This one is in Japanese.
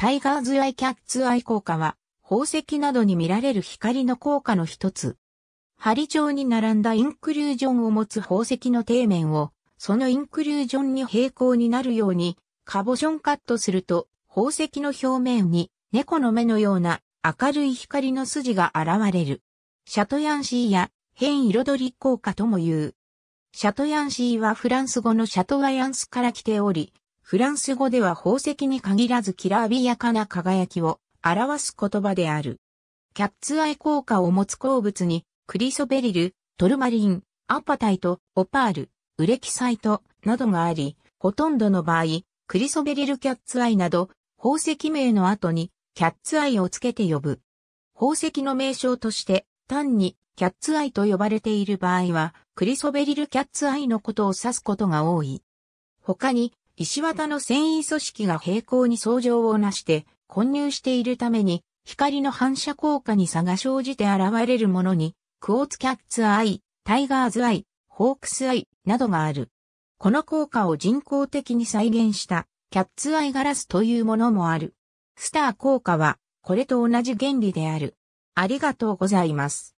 タイガーズアイキャッツアイ効果は、宝石などに見られる光の効果の一つ。針状に並んだインクルージョンを持つ宝石の底面を、そのインクルージョンに平行になるように、カボションカットすると、宝石の表面に猫の目のような明るい光の筋が現れる。シャトヤンシーや変彩り効果とも言う。シャトヤンシーはフランス語のシャトワヤンスから来ており、フランス語では宝石に限らずきらびやかな輝きを表す言葉である。キャッツアイ効果を持つ鉱物に、クリソベリル、トルマリン、アパタイト、オパール、ウレキサイトなどがあり、ほとんどの場合、クリソベリルキャッツアイなど、宝石名の後にキャッツアイをつけて呼ぶ。宝石の名称として、単にキャッツアイと呼ばれている場合は、クリソベリルキャッツアイのことを指すことが多い。他に、石綿の繊維組織が平行に相乗をなして混入しているために、光の反射効果に差が生じて現れるものに、クォーツキャッツアイ、タイガーズアイ、ホークスアイなどがある。この効果を人工的に再現したキャッツアイガラスというものもある。スター効果はこれと同じ原理である。ありがとうございます。